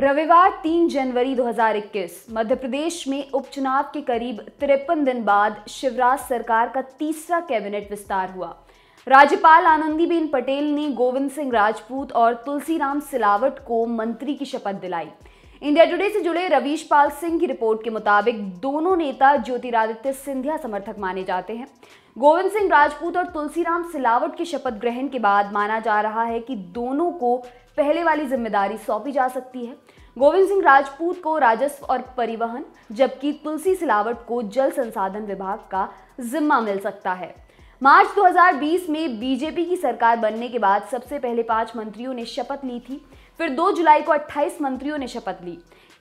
रविवार 3 जनवरी 2021 मध्य प्रदेश में उपचुनाव के करीब तिरपन दिन बाद शिवराज सरकार का तीसरा कैबिनेट विस्तार हुआ राज्यपाल आनंदीबेन पटेल ने गोविंद सिंह राजपूत और तुलसीराम सिलावट को मंत्री की शपथ दिलाई इंडिया टुडे से जुड़े रवीश पाल सिंह की रिपोर्ट के मुताबिक दोनों नेता ज्योतिरादित्य सिंधिया समर्थक माने जाते हैं गोविंद सिंह राजपूत और तुलसीराम सिलावट के शपथ ग्रहण के बाद माना जा रहा है कि दोनों को पहले वाली जिम्मेदारी सौंपी जा सकती है गोविंद सिंह राजपूत को राजस्व और परिवहन जबकि तुलसी सिलावट को जल संसाधन विभाग का जिम्मा मिल सकता है मार्च 2020 में बीजेपी की सरकार बनने के बाद सबसे पहले पांच मंत्रियों ने शपथ ली थी फिर 2 जुलाई को 28 मंत्रियों ने शपथ ली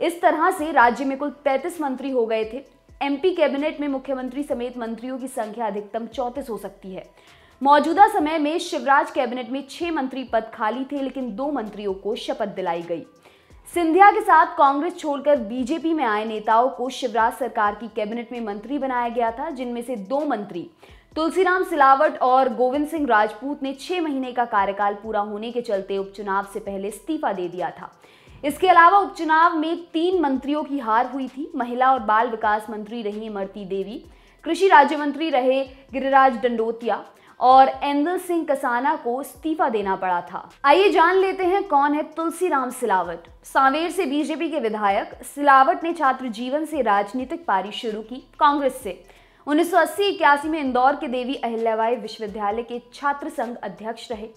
इस तरह से राज्य में कुल 35 मंत्री हो गए थे एमपी कैबिनेट में मुख्यमंत्री समेत मंत्रियों की संख्या अधिकतम चौतीस हो सकती है मौजूदा समय में शिवराज कैबिनेट में छह मंत्री पद खाली थे लेकिन दो मंत्रियों को शपथ दिलाई गई सिंधिया के साथ कांग्रेस छोड़कर बीजेपी में आए नेताओं को शिवराज सरकार की कैबिनेट में मंत्री बनाया गया था जिनमें से दो मंत्री तुलसीराम सिलावट और गोविंद सिंह राजपूत ने छह महीने का कार्यकाल पूरा होने के चलते उपचुनाव से पहले इस्तीफा दे दिया था इसके अलावा उपचुनाव में तीन मंत्रियों की हार हुई थी महिला और बाल विकास मंत्री रही इमरती देवी कृषि राज्य मंत्री रहे गिरिराज डंडोतिया और एंदल सिंह कसाना को इस्तीफा देना पड़ा था आइए जान लेते हैं कौन है तुलसीराम सिलावट सांवेर से बीजेपी के विधायक सिलावट ने छात्र जीवन से राजनीतिक पारी शुरू की कांग्रेस से उन्नीस सौ अस्सी इक्यासी में इंदौर के देवी अहिल्याबाई विश्वविद्यालय के छात्र संघ अध्यक्ष रहे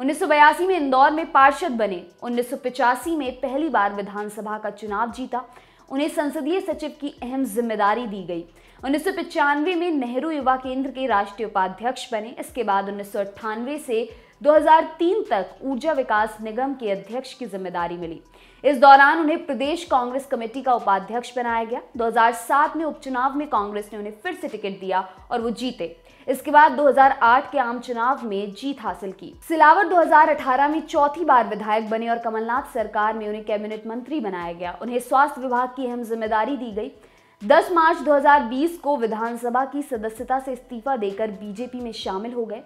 उन्नीस सौ बयासी में इंदौर में पार्षद बने उन्नीस सौ पिचासी में पहली बार विधानसभा का चुनाव जीता उन्हें संसदीय सचिव की अहम जिम्मेदारी दी गई उन्नीस में नेहरू युवा केंद्र के राष्ट्रीय उपाध्यक्ष बने इसके बाद उन्नीस से 2003 तक ऊर्जा विकास निगम के अध्यक्ष की जिम्मेदारी मिली इस दौरान उन्हें प्रदेश कांग्रेस कमेटी का उपाध्यक्ष बनाया गया 2007 में उपचुनाव में कांग्रेस ने उन्हें फिर से टिकट दिया और वो जीते इसके बाद 2008 के आम चुनाव में जीत हासिल की सिलावर 2018 में चौथी बार विधायक बने और कमलनाथ सरकार में उन्हें कैबिनेट मंत्री बनाया गया उन्हें स्वास्थ्य विभाग की अहम जिम्मेदारी दी गई 10 मार्च 2020 को विधानसभा की सदस्यता से इस्तीफा देकर बीजेपी में शामिल हो गए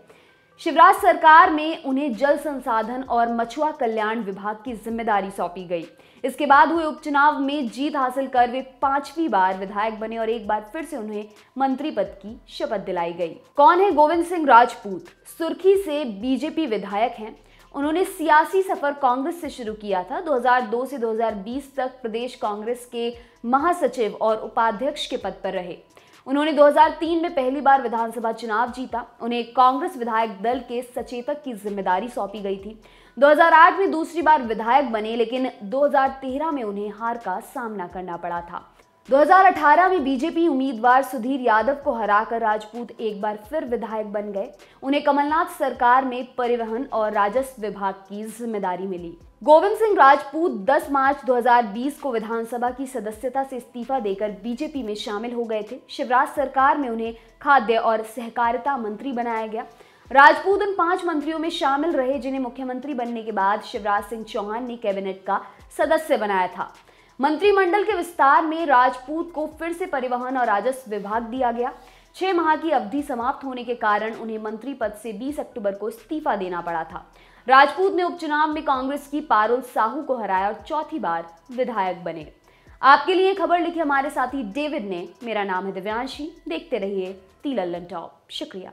शिवराज सरकार में उन्हें जल संसाधन और मछुआ कल्याण विभाग की जिम्मेदारी सौंपी गई इसके बाद हुए उपचुनाव में जीत हासिल कर वे पांचवी बार विधायक बने और एक बार फिर से उन्हें मंत्री पद की शपथ दिलाई गई कौन है गोविंद सिंह राजपूत सुर्खी से बीजेपी विधायक हैं उन्होंने सियासी सफर कांग्रेस से शुरू किया था 2002 से 2020 तक प्रदेश कांग्रेस के महासचिव और उपाध्यक्ष के पद पर रहे उन्होंने 2003 में पहली बार विधानसभा चुनाव जीता उन्हें कांग्रेस विधायक दल के सचेतक की जिम्मेदारी सौंपी गई थी 2008 में दूसरी बार विधायक बने लेकिन 2013 में उन्हें हार का सामना करना पड़ा था 2018 में बीजेपी उम्मीदवार सुधीर यादव को हराकर राजपूत एक बार फिर विधायक बन गए उन्हें कमलनाथ सरकार में परिवहन और राजस्व विभाग की जिम्मेदारी मिली गोविंद सिंह राजपूत 10 मार्च 2020 को विधानसभा की सदस्यता से इस्तीफा देकर बीजेपी में शामिल हो गए थे शिवराज सरकार में उन्हें खाद्य और सहकारिता मंत्री बनाया गया राजपूत उन पांच मंत्रियों में शामिल रहे जिन्हें मुख्यमंत्री बनने के बाद शिवराज सिंह चौहान ने कैबिनेट का सदस्य बनाया था मंत्रिमंडल के विस्तार में राजपूत को फिर से परिवहन और राजस्व विभाग दिया गया छह माह की अवधि समाप्त होने के कारण उन्हें मंत्री पद से 20 अक्टूबर को इस्तीफा देना पड़ा था राजपूत ने उपचुनाव में कांग्रेस की पारुल साहू को हराया और चौथी बार विधायक बने आपके लिए खबर लिखी हमारे साथी डेविड ने मेरा नाम है दिव्यांशी देखते रहिए तीलल्लन टॉप शुक्रिया